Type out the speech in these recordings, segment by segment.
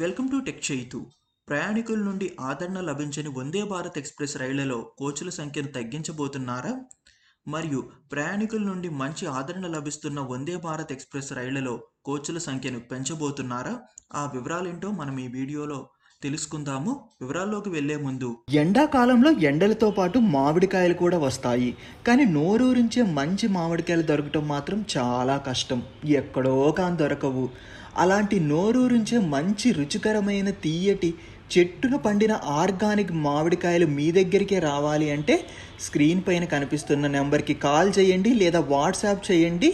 welcome to tech చేయితు ప్రయాణికుల నుండి ఆదరణ లభించని వందే భారత్ ఎక్స్ప్రెస్ రైళ్లలో కోచ్ల సంఖ్యను తగ్గించబోతున్నారా మరియు ప్రయాణికుల నుండి మంచి ఆదరణ లభిస్తున్న వందే భారత్ ఎక్స్ప్రెస్ రైళ్లలో కోచ్ల సంఖ్యను పెంచబోతున్నారా ఆ వివరాలేంటో మనం ఈ వీడియోలో తెలుసుకుందాము వివరాల్లోకి వెళ్లే ముందు ఎండాకాలంలో ఎండలతో పాటు మామిడికాయలు కూడా వస్తాయి కానీ నోరూరించే మంచి మామిడికాయలు దొరకటం మాత్రం చాలా కష్టం ఎక్కడో కాని దొరకవు అలాంటి నోరూరించే మంచి రుచికరమైన తీయటి చెట్టును పండిన ఆర్గానిక్ మామిడికాయలు మీ దగ్గరికే రావాలి అంటే స్క్రీన్ పైన కనిపిస్తున్న నెంబర్కి కాల్ చేయండి లేదా వాట్సాప్ చేయండి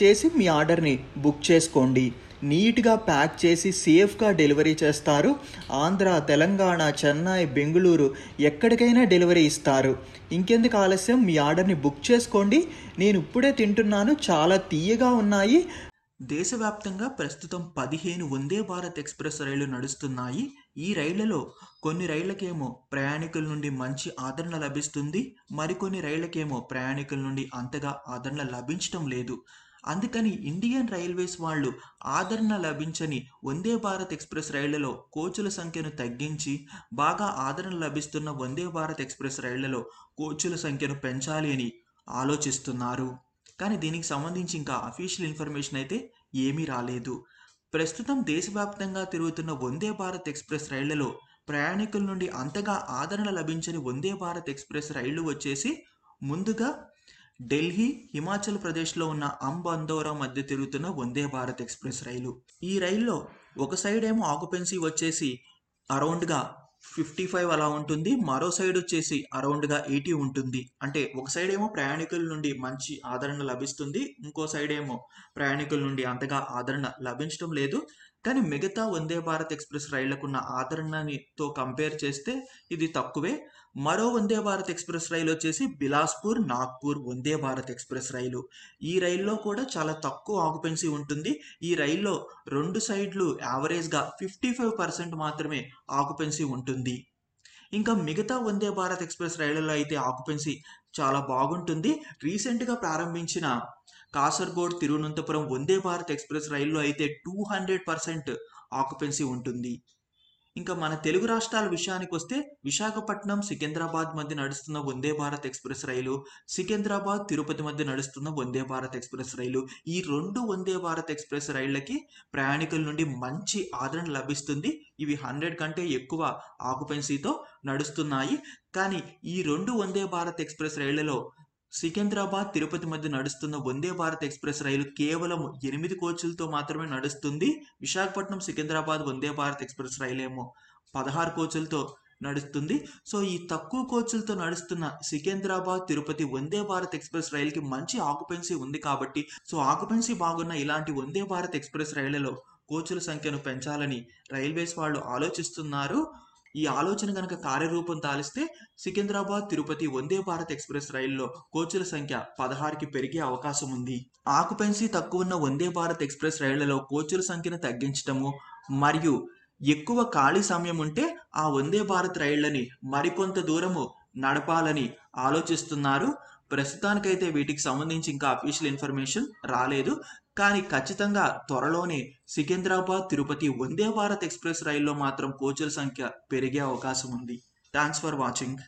చేసి మీ ఆర్డర్ని బుక్ చేసుకోండి నీట్గా ప్యాక్ చేసి సేఫ్గా డెలివరీ చేస్తారు ఆంధ్ర తెలంగాణ చెన్నై బెంగళూరు ఎక్కడికైనా డెలివరీ ఇస్తారు ఇంకెందుకు ఆలస్యం మీ ఆర్డర్ని బుక్ చేసుకోండి నేను ఇప్పుడే తింటున్నాను చాలా తీయగా ఉన్నాయి దేశవ్యాప్తంగా ప్రస్తుతం పదిహేను వందే భారత్ ఎక్స్ప్రెస్ రైళ్లు నడుస్తున్నాయి ఈ రైళ్లలో కొన్ని రైళ్లకేమో ప్రయాణికుల నుండి మంచి ఆదరణ లభిస్తుంది మరికొన్ని రైళ్లకేమో ప్రయాణికుల నుండి అంతగా ఆదరణ లభించడం లేదు అందుకని ఇండియన్ రైల్వేస్ వాళ్ళు ఆదరణ లభించని వందే భారత్ ఎక్స్ప్రెస్ రైళ్లలో కోచుల సంఖ్యను తగ్గించి బాగా ఆదరణ లభిస్తున్న వందే భారత్ ఎక్స్ప్రెస్ రైళ్లలో కోచుల సంఖ్యను పెంచాలి అని ఆలోచిస్తున్నారు కానీ దీనికి సంబంధించి ఇంకా అఫీషియల్ ఇన్ఫర్మేషన్ అయితే ఏమీ రాలేదు ప్రస్తుతం దేశవ్యాప్తంగా తిరుగుతున్న వందే భారత్ ఎక్స్ప్రెస్ రైళ్లలో ప్రయాణికుల నుండి అంతగా ఆదరణ లభించని వందే భారత్ ఎక్స్ప్రెస్ రైళ్లు వచ్చేసి ముందుగా ఢిల్లీ హిమాచల్ ప్రదేశ్లో ఉన్న అంబందోరా మధ్య తిరుగుతున్న వందే భారత్ ఎక్స్ప్రెస్ రైలు ఈ రైల్లో ఒక సైడ్ ఏమో ఆక్యుపెన్సీ వచ్చేసి అరౌండ్గా ఫిఫ్టీ ఫైవ్ అలా ఉంటుంది మరో సైడ్ వచ్చేసి అరౌండ్గా ఎయిటీ ఉంటుంది అంటే ఒక సైడ్ ఏమో ప్రయాణికుల నుండి మంచి ఆదరణ లభిస్తుంది ఇంకో సైడ్ ఏమో ప్రయాణికుల నుండి అంతగా ఆదరణ లభించడం లేదు కానీ మిగతా వందే భారత్ ఎక్స్ప్రెస్ రైళ్లకున్న ఆదరణతో కంపేర్ చేస్తే ఇది తక్కువే మరో వందే భారత్ ఎక్స్ప్రెస్ రైలు వచ్చేసి బిలాస్పూర్ నాగ్పూర్ వందే భారత్ ఎక్స్ప్రెస్ రైలు ఈ రైల్లో కూడా చాలా తక్కువ ఆక్యుపెన్సీ ఉంటుంది ఈ రైల్లో రెండు సైడ్లు యావరేజ్గా ఫిఫ్టీ ఫైవ్ పర్సెంట్ మాత్రమే ఆక్యుపెన్సీ ఉంటుంది ఇంకా మిగతా వందే భారత్ ఎక్స్ప్రెస్ రైళ్లలో అయితే ఆకుపెన్సీ చాలా బాగుంటుంది రీసెంట్గా ప్రారంభించిన కాసర్గోడ్ తిరువనంతపురం వందే భారత్ ఎక్స్ప్రెస్ రైల్లో అయితే టూ హండ్రెడ్ పర్సెంట్ ఆక్యుపెన్సీ ఉంటుంది ఇంకా మన తెలుగు రాష్ట్రాల విషయానికి వస్తే విశాఖపట్నం సికింద్రాబాద్ మధ్య నడుస్తున్న వందే భారత్ ఎక్స్ప్రెస్ రైలు సికింద్రాబాద్ తిరుపతి మధ్య నడుస్తున్న వందే భారత్ ఎక్స్ప్రెస్ రైలు ఈ రెండు వందే భారత్ ఎక్స్ప్రెస్ రైళ్లకి ప్రయాణికుల నుండి మంచి ఆదరణ లభిస్తుంది ఇవి హండ్రెడ్ కంటే ఎక్కువ ఆకుపెన్సీతో నడుస్తున్నాయి కానీ ఈ రెండు వందే భారత్ ఎక్స్ప్రెస్ రైళ్లలో సికింద్రాబాద్ తిరుపతి మధ్య నడుస్తున్న వందే భారత్ ఎక్స్ప్రెస్ రైలు కేవలం ఎనిమిది కోచ్లతో మాత్రమే నడుస్తుంది విశాఖపట్నం సికింద్రాబాద్ వందే భారత్ ఎక్స్ప్రెస్ రైలు ఏమో పదహారు కోచ్లతో నడుస్తుంది సో ఈ తక్కువ కోచ్లతో నడుస్తున్న సికింద్రాబాద్ తిరుపతి వందే భారత్ ఎక్స్ప్రెస్ రైలుకి మంచి ఆక్యుపెన్సీ ఉంది కాబట్టి సో ఆక్యుపెన్సీ బాగున్న ఇలాంటి వందే భారత్ ఎక్స్ప్రెస్ రైళ్లలో కోచ్ల సంఖ్యను పెంచాలని రైల్వేస్ వాళ్ళు ఆలోచిస్తున్నారు ఈ ఆలోచన గనక కార్యరూపం తాలిస్తే సికింద్రాబాద్ తిరుపతి వందే భారత్ ఎక్స్ప్రెస్ రైల్లో కోచ్ల సంఖ్య పదహారుకి పెరిగే అవకాశం ఉంది ఆకుపెన్సీ తక్కువన్న వందే భారత్ ఎక్స్ప్రెస్ రైళ్లలో కోచ్ల సంఖ్యను తగ్గించటము మరియు ఎక్కువ ఖాళీ సమయం ఉంటే ఆ వందే భారత్ రైళ్లని మరికొంత దూరము నడపాలని ఆలోచిస్తున్నారు ప్రస్తుతానికైతే వీటికి సంబంధించి ఇంకా అఫీషియల్ ఇన్ఫర్మేషన్ రాలేదు కానీ ఖచ్చితంగా త్వరలోనే సికింద్రాబాద్ తిరుపతి వందే భారత్ ఎక్స్ప్రెస్ రైల్లో మాత్రం కోచ్ల సంఖ్య పెరిగే అవకాశం ఉంది థ్యాంక్స్ ఫర్ వాచింగ్